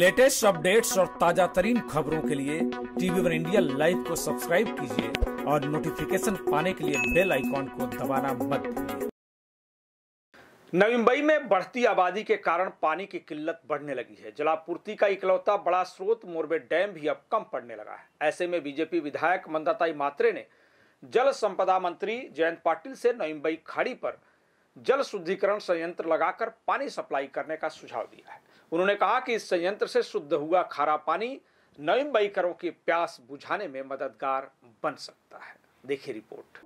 latest updates और ताजा तरीन खबरों के लिए टीवी वन इंडिया लाइव को सब्सक्राइब कीजिए और नोटिफिकेशन पाने के लिए बेल आइकॉन को दबाना मत नवी मुंबई में बढ़ती आबादी के कारण पानी की किल्लत बढ़ने लगी है जलापूर्ति का इकलौता बड़ा स्रोत मोरबे डैम भी अब कम पड़ने लगा है ऐसे में बीजेपी विधायक मंदाताई मात्रे ने जल संपदा मंत्री जयंत पाटिल से नवी मुंबई खाड़ी पर जल शुद्धिकरण संयंत्र लगाकर पानी सप्लाई करने का सुझाव दिया है उन्होंने कहा कि इस संयंत्र से शुद्ध हुआ खारा पानी नवीन बाइकरों की प्यास बुझाने में मददगार बन सकता है देखिए रिपोर्ट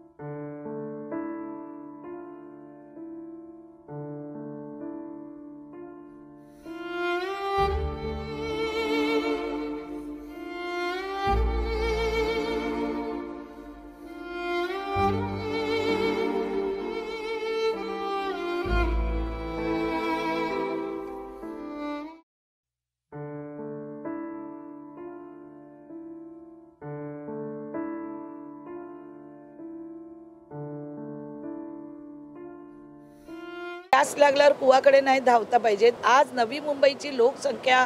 डास लगर कुआक नहीं धावता पाजे आज नवी मुंबई की लोकसंख्या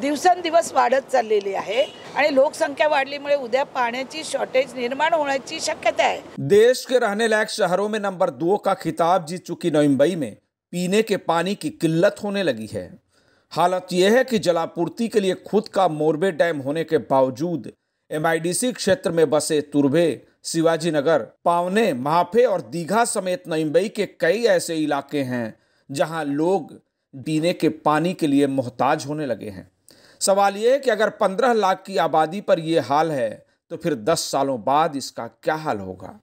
दिवसेदिवस वाढत चलने है लोकसंख्या वाढ़ी मु उद्या पाण्याची शॉर्टेज निर्माण होने की शक्यता है देश के रहने लायक शहरों में नंबर दो का खिताब जीत चुकी नवी मुंबई में पीने के पानी की किल्लत होने लगी है हालत यह है कि जलापूर्ति के लिए खुद का मोरबे डैम होने के बावजूद एमआईडीसी क्षेत्र में बसे तुरबे शिवाजी नगर पावने महाफे और दीघा समेत मुंबई के कई ऐसे इलाके हैं जहां लोग पीने के पानी के लिए मोहताज होने लगे हैं सवाल ये है कि अगर 15 लाख की आबादी पर यह हाल है तो फिर 10 सालों बाद इसका क्या हाल होगा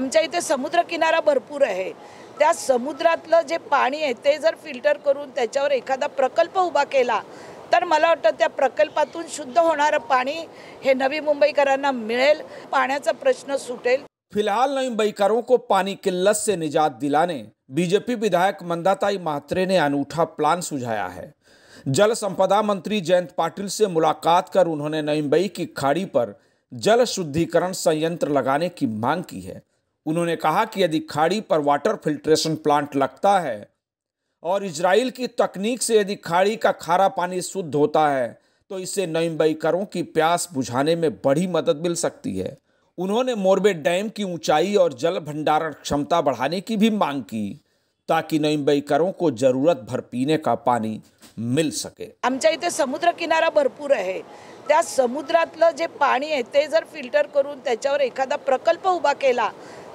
आमच्या इथे समुद्रकिनारा भरपूर आहे त्या समुद्रातलं जे पाणी आहे ते जर फिल्टर करून त्याच्यावर एखादा प्रकल्प उभा केला तर मला वाटतं त्या प्रकल्पातून शुद्ध होणारं पाणी हे नवी मुंबईकरांना मिळेल पाण्याचा प्रश्न सुटेल फिलहाल नई मुंबईकरों को पानी किल्लत से निजात दिलाने बीजेपी विधायक मंदाताई मात्रे ने अनूठा प्लान सुझाया है जल संपदा मंत्री जयंत पाटिल से मुलाकात कर उन्होंने नई मुंबई की खाड़ी पर जल शुद्धिकरण संयंत्र लगाने की मांग की है उन्होंने कहा कि यदि खाड़ी पर वाटर फिल्ट्रेशन प्लांट लगता है और इसराइल की तकनीक से यदि खाड़ी का खारा पानी शुद्ध होता है तो इससे नईम्बईकरों की प्यास बुझाने में बड़ी मदद मिल सकती है उन्होंने मोरबे डैम की ऊंचाई और जल भंडारण क्षमता बढ़ाने की भी मांग की ताकी नईंबईकरों को जरूरत भर पीने का पानी मिल सके आमच्या इथे समुद्र किनारा भरपूर आहे त्या समुद्रातलं जे पाणी आहे ते जर फिल्टर करून त्याच्यावर एखादा प्रकल्प उभा केला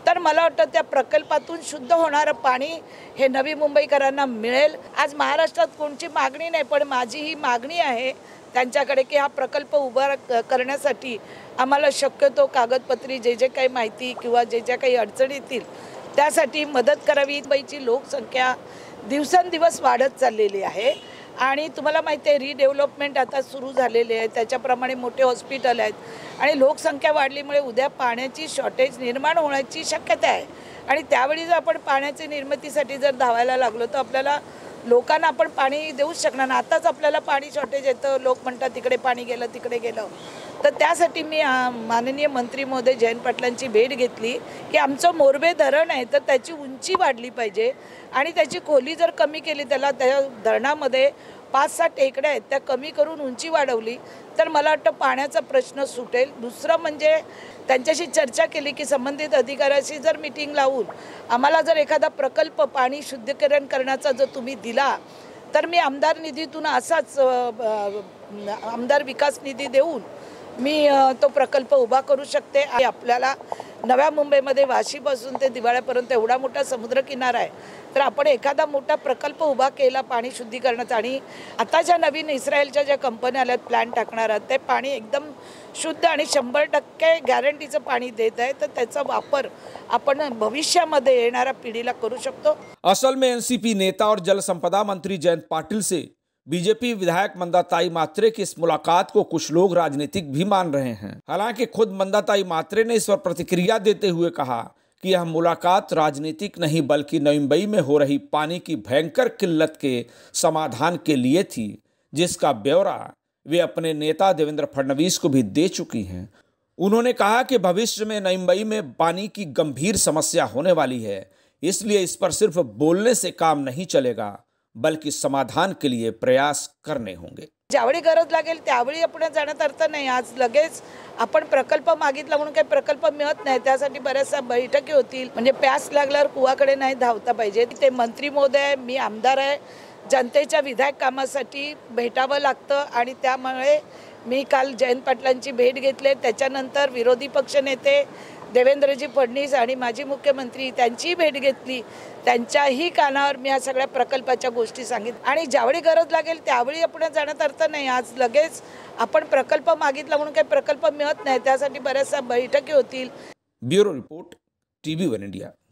तर मला वाटतं त्या प्रकल्पातून शुद्ध होणारं पाणी हे नवी मुंबईकरांना मिळेल आज महाराष्ट्रात कोणची मागणी नाही पण माझी ही मागणी आहे त्यांच्याकडे की हा प्रकल्प उभा करण्यासाठी आम्हाला शक्यतो कागदपत्री जे जे काही माहिती किंवा जे ज्या काही अडचणी येतील त्यासाठी मदत करावी मुंबईची लोकसंख्या दिवसेंदिवस वाढत चाललेली आहे आणि तुम्हाला माहिती आहे रिडेव्हलपमेंट आता सुरू झालेले आहे त्याच्याप्रमाणे मोठे हॉस्पिटल आहेत आणि लोकसंख्या वाढलीमुळे उद्या पाण्याची शॉर्टेज निर्माण होण्याची शक्यता आहे आणि त्यावेळी जर आपण पाण्याच्या निर्मितीसाठी जर धावायला लागलो तर आपल्याला लोकांना आपण पाणी देऊच शकणार ना आताच आपल्याला पाणी शॉर्टेज येतं लोक म्हणतात तिकडे पाणी गेलं तिकडे गेलं तर त्यासाठी मी माननीय मंत्री महोदय जयंत पाटलांची भेट घेतली की आमचं मोरबे धरण आहे तर त्याची उंची वाढली पाहिजे आणि त्याची खोली जर कमी केली त्याला त्या धरणामध्ये पाच सात टेकड्या आहेत त्या कमी करून उंची वाढवली तर मला वाटतं पाण्याचा प्रश्न सुटेल दुसरं म्हणजे त्यांच्याशी चर्चा केली की संबंधित अधिकाऱ्याशी जर मिटिंग लावून आम्हाला जर एखादा प्रकल्प पाणी शुद्धीकरण करण्याचा जर तुम्ही दिला तर मी आमदार निधीतून असाच आमदार विकास निधी देऊन मी तो प्रकल्प उभा करू शकते आणि आपल्याला नव्या मुंबईमध्ये वाशीपासून ते दिवाळ्यापर्यंत एवढा मोठा समुद्रकिनारा आहे तर आपण एखादा मोठा प्रकल्प उभा केला पाणी शुद्धीकरणाचा आणि आता ज्या नवीन इस्रायलच्या ज्या कंपन्या आल्या प्लॅन टाकणार आहेत ते पाणी एकदम शुद्ध आणि शंभर टक्के गॅरंटीचं पाणी देत आहे तर त्याचा वापर आपण भविष्यामध्ये येणाऱ्या पिढीला करू शकतो असल में एनसीपी नेता और जलसंपदा मंत्री जयंत पाटील से बीजेपी विधायक मंदाताई मात्रे की इस मुलाकात को कुछ लोग राजनीतिक भी मान रहे हैं हालांकि खुद मंदाताई मात्रे ने इस पर प्रतिक्रिया देते हुए कहा कि यह मुलाकात राजनीतिक नहीं बल्कि नवम्बई मुंबई में हो रही पानी की भयंकर किल्लत के समाधान के लिए थी जिसका ब्यौरा वे अपने नेता देवेंद्र फडणवीस को भी दे चुकी हैं उन्होंने कहा कि भविष्य में नई मुंबई में पानी की गंभीर समस्या होने वाली है इसलिए इस पर सिर्फ बोलने से काम नहीं चलेगा बल्कि समाधान के लिए प्रयास करणे होंगे ज्यावेळी गरज लागेल त्यावेळी आपण जाण्यात अर्थ नाही आज लगेच आपण प्रकल्प मागितला म्हणून काही प्रकल्प मिळत नाही त्यासाठी बऱ्याचशा बैठकी होतील म्हणजे प्यास लागल्यावर कुवाकडे नाही धावता पाहिजे ते मंत्री महोदय मी आमदार आहे जनतेच्या विधायक कामासाठी भेटावं लागतं आणि त्यामुळे मी काल जयंत पाटलांची भेट घेतली त्याच्यानंतर विरोधी पक्ष नेते देवेंद्रजी फडणवीस आणि माजी मुख्यमंत्री त्यांचीही भेट घेतली त्यांच्याही कानावर मी या सगळ्या प्रकल्पाच्या गोष्टी सांगितल्या आणि ज्यावेळी गरज लागेल त्यावेळी आपण जाण्यात अर्थ नाही आज लगेच आपण प्रकल्प मागितला म्हणून काही प्रकल्प मिळत नाही त्यासाठी बऱ्याचशा बैठकी होतील bureau report T V one India